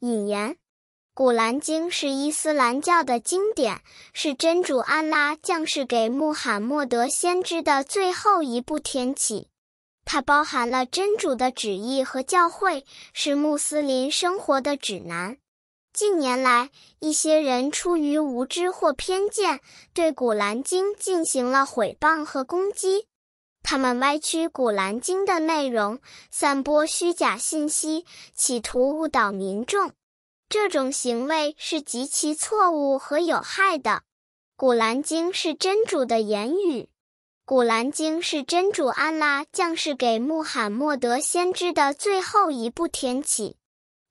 引言，《古兰经》是伊斯兰教的经典，是真主安拉降世给穆罕默德先知的最后一部天启。它包含了真主的旨意和教诲，是穆斯林生活的指南。近年来，一些人出于无知或偏见，对《古兰经》进行了毁谤和攻击。他们歪曲《古兰经》的内容，散播虚假信息，企图误导民众。这种行为是极其错误和有害的。《古兰经》是真主的言语，《古兰经》是真主安拉降世给穆罕默德先知的最后一部天启，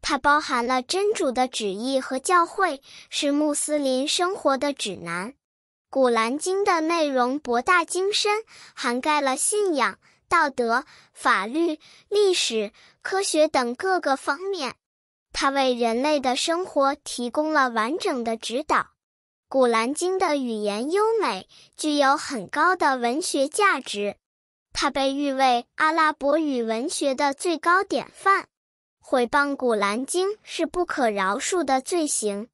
它包含了真主的旨意和教诲，是穆斯林生活的指南。《古兰经》的内容博大精深，涵盖了信仰、道德、法律、历史、科学等各个方面，它为人类的生活提供了完整的指导。《古兰经》的语言优美，具有很高的文学价值，它被誉为阿拉伯语文学的最高典范。毁谤《古兰经》是不可饶恕的罪行。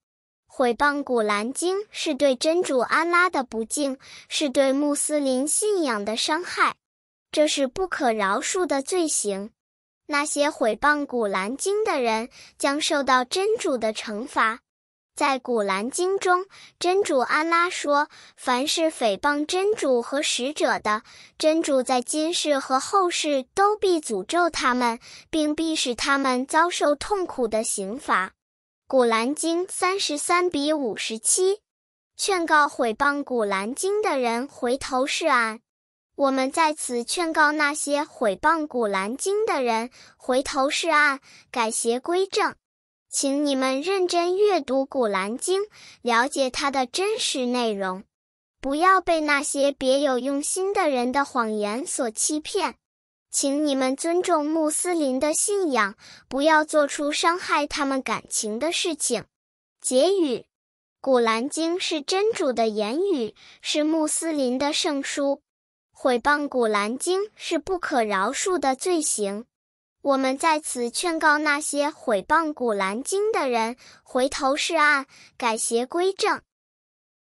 毁谤古兰经是对真主安拉的不敬，是对穆斯林信仰的伤害，这是不可饶恕的罪行。那些毁谤古兰经的人将受到真主的惩罚。在古兰经中，真主安拉说：“凡是诽谤真主和使者的，真主在今世和后世都必诅咒他们，并必使他们遭受痛苦的刑罚。”古兰经三十三比五十七，劝告毁谤古兰经的人回头是岸。我们在此劝告那些毁谤古兰经的人回头是岸，改邪归正。请你们认真阅读古兰经，了解它的真实内容，不要被那些别有用心的人的谎言所欺骗。请你们尊重穆斯林的信仰，不要做出伤害他们感情的事情。结语：古兰经是真主的言语，是穆斯林的圣书，毁谤古兰经是不可饶恕的罪行。我们在此劝告那些毁谤古兰经的人，回头是岸，改邪归正。